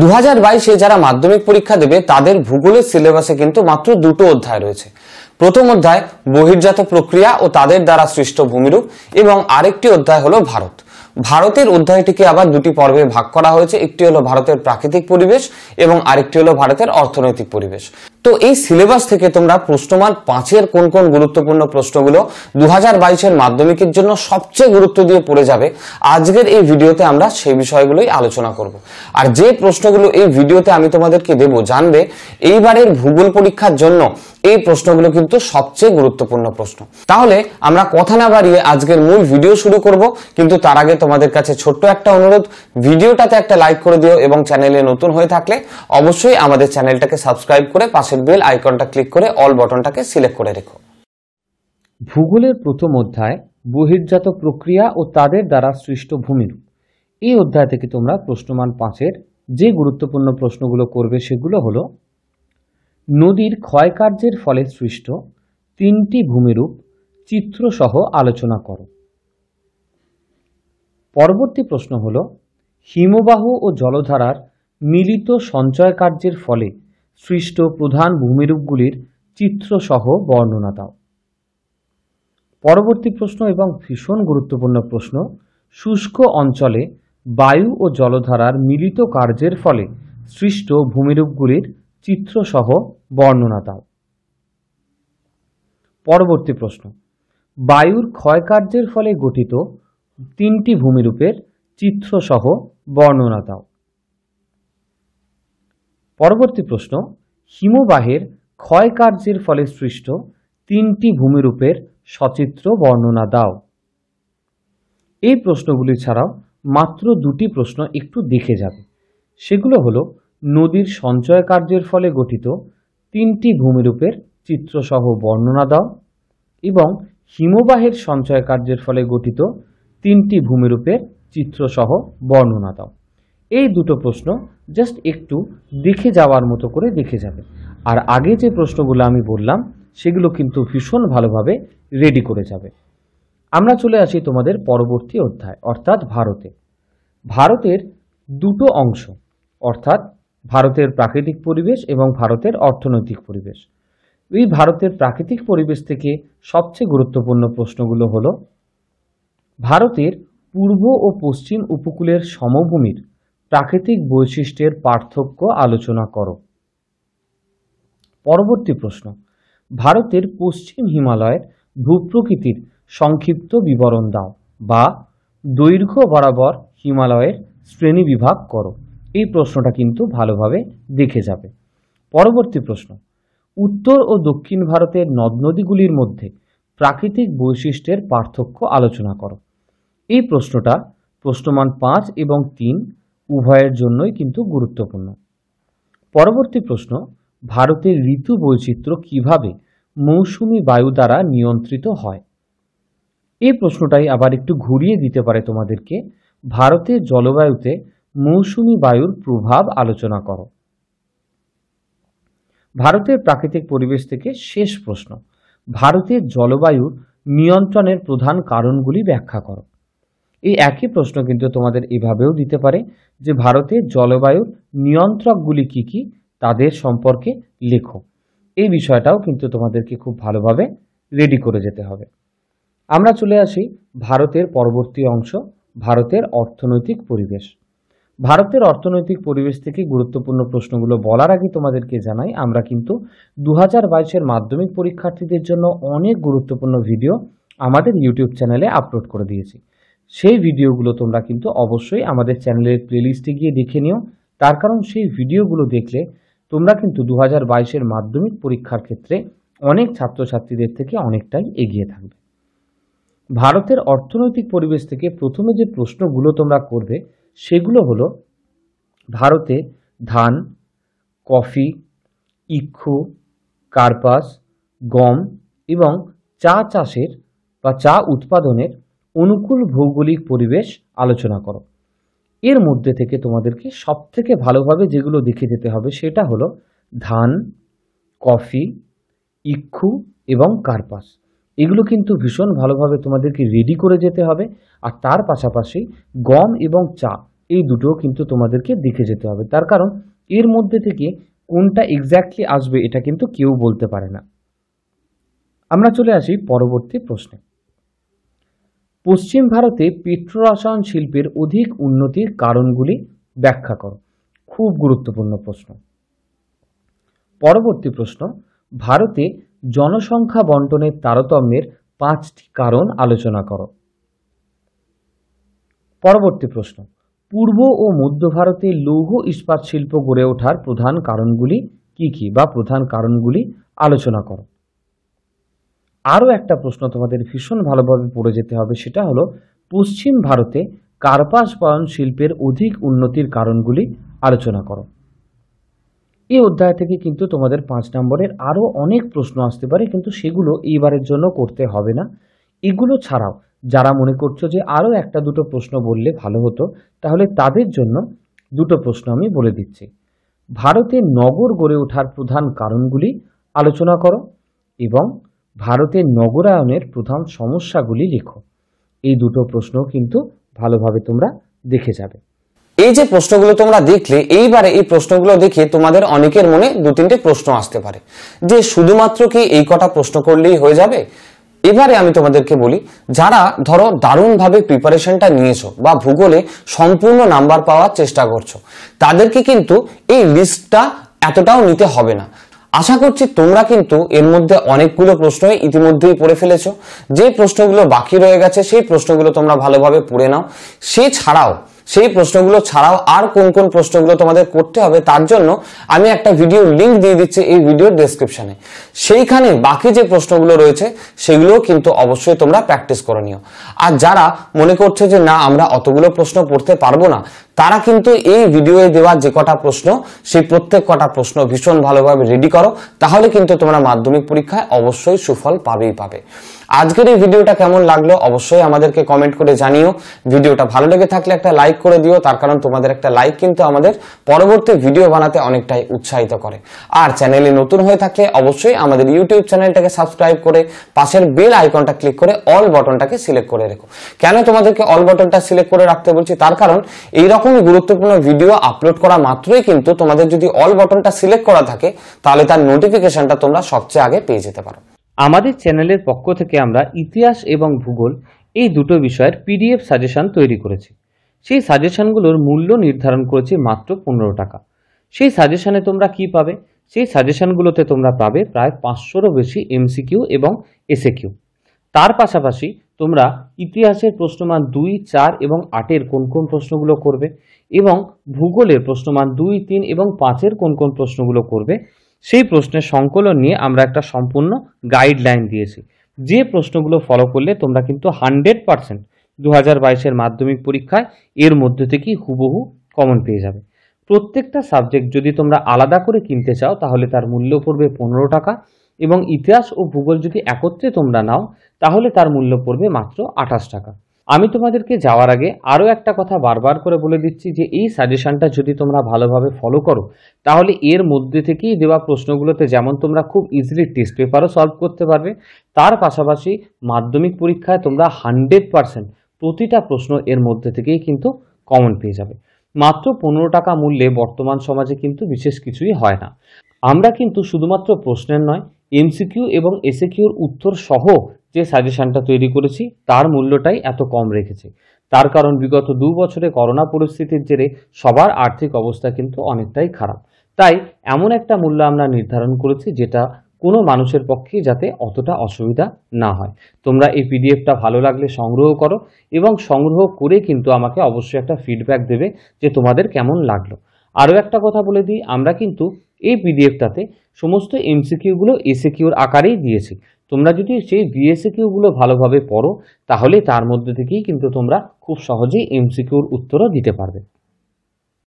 দু হাজার বাইশে যারা মাধ্যমিক পরীক্ষা দেবে তাদের ভূগোলের সিলেবাসে কিন্তু মাত্র দুটো অধ্যায় রয়েছে প্রথম অধ্যায় বহির্জাত প্রক্রিয়া ও তাদের দ্বারা সৃষ্ট ভূমিরূপ এবং আরেকটি অধ্যায় হলো ভারত ভারতের অধ্যায়টিকে আবার দুটি পর্বে ভাগ করা হয়েছে একটি হলো ভারতের প্রাকৃতিক পরিবেশ এবং আরেকটি হলো ভারতের অর্থনৈতিক পরিবেশ তো এই সিলেবাস থেকে তোমরা প্রশ্নমান পাঁচের কোন কোন গুরুত্বপূর্ণ প্রশ্নগুলো দু হাজার বাইশের মাধ্যমিকের জন্য সবচেয়ে গুরুত্ব দিয়ে পড়ে যাবে আজকের এই ভিডিওতে আমরা সেই বিষয়গুলোই আলোচনা করব আর যে প্রশ্নগুলো এই ভিডিওতে আমি তোমাদেরকে দেব জানবে এইবারের ভূগোল পরীক্ষার জন্য এই প্রশ্নগুলো কিন্তু সবচেয়ে গুরুত্বপূর্ণ প্রশ্ন তাহলে আমরা কথা না বাড়িয়ে আজকের মূল ভিডিও শুরু করব কিন্তু তার আগে তোমাদের কাছে ছোট্ট একটা অনুরোধ ভিডিওটাতে একটা লাইক করে দিও এবং চ্যানেলে নতুন হয়ে থাকলে অবশ্যই আমাদের চ্যানেলটাকে সাবস্ক্রাইব করে পাশে পাশের বেল আইকনটা ক্লিক করে অল বটনটাকে সিলেক্ট করে রেখো ভূগোলের প্রথম অধ্যায় বহির্জাত প্রক্রিয়া ও তাদের দ্বারা সৃষ্ট ভূমিরূপ এই অধ্যায় থেকে তোমরা প্রশ্নমান পাঁচের যে গুরুত্বপূর্ণ প্রশ্নগুলো করবে সেগুলো হলো নদীর ক্ষয়কার্যের ফলে সৃষ্ট তিনটি ভূমিরূপ চিত্রসহ আলোচনা করো পরবর্তী প্রশ্ন হল হিমবাহ ও জলধারার মিলিত সঞ্চয় কার্যের ফলে সৃষ্ট প্রধান ভূমিরূপগুলির চিত্রসহ বর্ণনা দাও পরবর্তী প্রশ্ন এবং ভীষণ গুরুত্বপূর্ণ প্রশ্ন শুষ্ক অঞ্চলে বায়ু ও জলধারার মিলিত কার্যের ফলে সৃষ্ট ভূমিরূপগুলির চিত্রসহ বর্ণনা দাও পরবর্তী প্রশ্ন বায়ুর ক্ষয়কার্যের ফলে গঠিত তিনটি ভূমিরূপের চিত্রসহ বর্ণনা দাও পরবর্তী প্রশ্ন হিমবাহের ক্ষয়কার্যের ফলে সৃষ্ট তিনটি ভূমিরূপের সচিত্র বর্ণনা দাও এই প্রশ্নগুলি ছাড়াও মাত্র দুটি প্রশ্ন একটু দেখে যাবে সেগুলো হলো নদীর সঞ্চয় কার্যের ফলে গঠিত তিনটি ভূমিরূপের চিত্রসহ বর্ণনা দাও এবং হিমবাহের সঞ্চয় কার্যের ফলে গঠিত তিনটি ভূমিরূপের চিত্রসহ বর্ণনা দাও এই দুটো প্রশ্ন জাস্ট একটু দেখে যাওয়ার মতো করে দেখে যাবে আর আগে যে প্রশ্নগুলো আমি বললাম সেগুলো কিন্তু ভীষণ ভালোভাবে রেডি করে যাবে আমরা চলে আসি তোমাদের পরবর্তী অধ্যায় অর্থাৎ ভারতে ভারতের দুটো অংশ অর্থাৎ ভারতের প্রাকৃতিক পরিবেশ এবং ভারতের অর্থনৈতিক পরিবেশ এই ভারতের প্রাকৃতিক পরিবেশ থেকে সবচেয়ে গুরুত্বপূর্ণ প্রশ্নগুলো হলো ভারতের পূর্ব ও পশ্চিম উপকূলের সমভূমির প্রাকৃতিক বৈশিষ্ট্যের পার্থক্য আলোচনা করো পরবর্তী প্রশ্ন ভারতের পশ্চিম হিমালয়ের ভূপ্রকৃতির সংক্ষিপ্ত বিবরণ দাও বা দৈর্ঘ্য বরাবর হিমালয়ের শ্রেণী বিভাগ করো এই প্রশ্নটা কিন্তু ভালোভাবে দেখে যাবে পরবর্তী প্রশ্ন উত্তর ও দক্ষিণ ভারতের নদ নদীগুলির মধ্যে প্রাকৃতিক বৈশিষ্ট্যের পার্থক্য আলোচনা করো এই প্রশ্নটা প্রশ্নমান পাঁচ এবং তিন উভয়ের জন্যই কিন্তু গুরুত্বপূর্ণ পরবর্তী প্রশ্ন ভারতের ঋতু বৈচিত্র্য কিভাবে মৌসুমি বায়ু দ্বারা নিয়ন্ত্রিত হয় এই প্রশ্নটাই আবার একটু ঘুরিয়ে দিতে পারে তোমাদেরকে ভারতের জলবায়ুতে মৌসুমি বায়ুর প্রভাব আলোচনা করো ভারতের প্রাকৃতিক পরিবেশ থেকে শেষ প্রশ্ন ভারতের জলবায়ুর নিয়ন্ত্রণের প্রধান কারণগুলি ব্যাখ্যা করো এই একই প্রশ্ন কিন্তু তোমাদের এভাবেও দিতে পারে যে ভারতে জলবায়ুর নিয়ন্ত্রকগুলি কি কি তাদের সম্পর্কে লেখো এই বিষয়টাও কিন্তু তোমাদেরকে খুব ভালোভাবে রেডি করে যেতে হবে আমরা চলে আসি ভারতের পরবর্তী অংশ ভারতের অর্থনৈতিক পরিবেশ ভারতের অর্থনৈতিক পরিবেশ থেকে গুরুত্বপূর্ণ প্রশ্নগুলো বলার আগে তোমাদেরকে জানাই আমরা কিন্তু দু হাজার বাইশের মাধ্যমিক পরীক্ষার্থীদের জন্য অনেক গুরুত্বপূর্ণ ভিডিও আমাদের ইউটিউব চ্যানেলে আপলোড করে দিয়েছি সেই ভিডিওগুলো তোমরা কিন্তু অবশ্যই আমাদের চ্যানেলের প্লেলিস্টে গিয়ে দেখে নিও তার কারণ সেই ভিডিওগুলো দেখলে তোমরা কিন্তু দু হাজার বাইশের মাধ্যমিক পরীক্ষার ক্ষেত্রে অনেক ছাত্রছাত্রীদের থেকে অনেকটাই এগিয়ে থাকবে ভারতের অর্থনৈতিক পরিবেশ থেকে প্রথমে যে প্রশ্নগুলো তোমরা করবে সেগুলো হলো ভারতে ধান কফি ইক্ষু কার্পাস গম এবং চা চাষের বা চা উৎপাদনের অনুকূল ভৌগোলিক পরিবেশ আলোচনা করো এর মধ্যে থেকে তোমাদেরকে সবথেকে ভালোভাবে যেগুলো দেখে যেতে হবে সেটা হলো ধান কফি ইক্ষু এবং কার্পাস এগুলো কিন্তু ভীষণ ভালোভাবে তোমাদেরকে রেডি করে যেতে হবে আর তার পাশাপাশি গম এবং চা এই দুটোও কিন্তু তোমাদেরকে দেখে যেতে হবে তার কারণ এর মধ্যে থেকে কোনটা এক্স্যাক্টলি আসবে এটা কিন্তু কেউ বলতে পারে না আমরা চলে আসি পরবর্তী প্রশ্নে পশ্চিম ভারতে পেট্রোরাসায়ন শিল্পের অধিক উন্নতির কারণগুলি ব্যাখ্যা করো খুব গুরুত্বপূর্ণ প্রশ্ন পরবর্তী প্রশ্ন ভারতে জনসংখ্যা বন্টনের তারতম্যের পাঁচটি কারণ আলোচনা করো পরবর্তী প্রশ্ন পূর্ব ও মধ্য ভারতে লৌহ ইস্পাত শিল্প গড়ে ওঠার প্রধান কারণগুলি কি কি বা প্রধান কারণগুলি আলোচনা করো আরও একটা প্রশ্ন তোমাদের ভীষণ ভালোভাবে পড়ে যেতে হবে সেটা হলো পশ্চিম ভারতে কার্পাস বয়ন শিল্পের অধিক উন্নতির কারণগুলি আলোচনা করো এই অধ্যায় থেকে কিন্তু তোমাদের পাঁচ নম্বরের আরও অনেক প্রশ্ন আসতে পারে কিন্তু সেগুলো এইবারের জন্য করতে হবে না এগুলো ছাড়াও যারা মনে করছো যে আরও একটা দুটো প্রশ্ন বললে ভালো হতো তাহলে তাদের জন্য দুটো প্রশ্ন আমি বলে দিচ্ছি ভারতে নগর গড়ে ওঠার প্রধান কারণগুলি আলোচনা করো এবং ভারতের নগরায়নের প্রধান সমস্যাগুলি লেখো এই দুটো প্রশ্ন কিন্তু ভালোভাবে তোমরা দেখে যাবে এই যে প্রশ্নগুলো তোমরা দেখলে এইবারে এই প্রশ্নগুলো দেখে তোমাদের অনেকের মনে দু তিনটে প্রশ্ন আসতে পারে যে শুধুমাত্র কি এই কটা প্রশ্ন করলেই হয়ে যাবে এবারে আমি তোমাদেরকে বলি যারা ধরো দারুণভাবে প্রিপারেশনটা নিয়েছো বা ভূগোলে সম্পূর্ণ নাম্বার পাওয়ার চেষ্টা করছো তাদেরকে কিন্তু এই লিস্টটা এতটাও নিতে হবে না আশা করছি তোমরা কিন্তু এর মধ্যে অনেকগুলো প্রশ্নই ইতিমধ্যেই পড়ে ফেলেছো যে প্রশ্নগুলো বাকি রয়ে গেছে সেই প্রশ্নগুলো তোমরা ভালোভাবে পড়ে নাও সে ছাড়াও সেই প্রশ্নগুলো ছাড়াও আর কোন কোন প্রশ্নগুলো তোমাদের করতে হবে তার জন্য আমি একটা ভিডিও লিঙ্ক দিয়ে দিচ্ছি এই ভিডিওর ডেসক্রিপশনে সেইখানে বাকি যে প্রশ্নগুলো রয়েছে সেগুলোও কিন্তু অবশ্যই তোমরা প্র্যাকটিস করে নিও আর যারা মনে করছো যে না আমরা অতগুলো প্রশ্ন পড়তে পারবো না তারা কিন্তু এই ভিডিওয়ে দেওয়া যে কটা প্রশ্ন সেই প্রত্যেক কটা প্রশ্ন ভীষণ ভালোভাবে রেডি করো তাহলে কিন্তু তোমরা মাধ্যমিক পরীক্ষায় অবশ্যই সুফল পাবেই পাবে আজকের এই ভিডিওটা কেমন লাগলো অবশ্যই আমাদেরকে কমেন্ট করে জানিও ভিডিওটা ভালো লেগে থাকলে একটা লাইক করে দিও তার কারণ তোমাদের একটা লাইক কিন্তু আমাদের পরবর্তী ভিডিও বানাতে অনেকটাই উৎসাহিত করে আর চ্যানেলে নতুন হয়ে থাকলে অবশ্যই আমাদের ইউটিউব চ্যানেলটাকে সাবস্ক্রাইব করে পাশের বেল আইকনটা ক্লিক করে অল বটনটাকে সিলেক্ট করে রেখো কেন তোমাদেরকে অল বটনটা সিলেক্ট করে রাখতে বলছি তার কারণ এইরকম রকমই গুরুত্বপূর্ণ ভিডিও আপলোড করা মাত্রই কিন্তু তোমাদের যদি অল বাটনটা সিলেক্ট করা থাকে তাহলে তার নোটিফিকেশনটা তোমরা সবচেয়ে আগে পেয়ে যেতে পারো আমাদের চ্যানেলের পক্ষ থেকে আমরা ইতিহাস এবং ভূগোল এই দুটো বিষয়ের পিডিএফ সাজেশন তৈরি করেছি সেই সাজেশনগুলোর মূল্য নির্ধারণ করেছি মাত্র পনেরো টাকা সেই সাজেশনে তোমরা কি পাবে সেই সাজেশনগুলোতে তোমরা পাবে প্রায় পাঁচশোরও বেশি এমসিকিউ এবং কিউ তার পাশাপাশি তোমরা ইতিহাসের প্রশ্নমান দুই চার এবং আটের কোন কোন প্রশ্নগুলো করবে এবং ভূগোলের প্রশ্নমান দুই তিন এবং পাঁচের কোন কোন প্রশ্নগুলো করবে সেই প্রশ্নের সংকলন নিয়ে আমরা একটা সম্পূর্ণ গাইডলাইন দিয়েছি যে প্রশ্নগুলো ফলো করলে তোমরা কিন্তু হান্ড্রেড পারসেন্ট দু হাজার বাইশের মাধ্যমিক পরীক্ষায় এর মধ্যে থেকেই হুবহু কমন পেয়ে যাবে প্রত্যেকটা সাবজেক্ট যদি তোমরা আলাদা করে কিনতে চাও তাহলে তার মূল্য পড়বে পনেরো টাকা এবং ইতিহাস ও ভূগোল যদি একত্রে তোমরা নাও তাহলে তার মূল্য পড়বে মাত্র আঠাশ টাকা আমি তোমাদেরকে যাওয়ার আগে আরও একটা কথা বারবার করে বলে দিচ্ছি যে এই সাজেশানটা যদি তোমরা ভালোভাবে ফলো করো তাহলে এর মধ্যে থেকেই দেওয়া প্রশ্নগুলোতে যেমন তোমরা খুব ইজিলি টেস্ট পেপারও সলভ করতে পারবে তার পাশাপাশি মাধ্যমিক পরীক্ষায় তোমরা হান্ড্রেড পারসেন্ট প্রতিটা প্রশ্ন এর মধ্যে থেকেই কিন্তু কমন পেয়ে যাবে মাত্র পনেরো টাকা মূল্যে বর্তমান সমাজে কিন্তু বিশেষ কিছুই হয় না আমরা কিন্তু শুধুমাত্র প্রশ্নের নয় এমসিকিউ এবং এসএকিউর উত্তর সহ যে সাজেশনটা তৈরি করেছি তার মূল্যটাই এত কম রেখেছে তার কারণ বিগত দু বছরে করোনা পরিস্থিতির জেরে সবার আর্থিক অবস্থা কিন্তু অনেকটাই খারাপ তাই এমন একটা মূল্য আমরা নির্ধারণ করেছি যেটা কোনো মানুষের পক্ষে যাতে অতটা অসুবিধা না হয় তোমরা এই পিডিএফটা ভালো লাগলে সংগ্রহ করো এবং সংগ্রহ করে কিন্তু আমাকে অবশ্যই একটা ফিডব্যাক দেবে যে তোমাদের কেমন লাগলো আরও একটা কথা বলে দিই আমরা কিন্তু এই পিডিএফটাতে সমস্ত এমসিকিউগুলো এসিকিউর আকারেই দিয়েছি তোমরা যদি সেই বিএসিকিউগুলো ভালোভাবে পড়ো তাহলে তার মধ্যে থেকেই কিন্তু তোমরা খুব সহজেই এমসিকিউর উত্তরও দিতে পারবে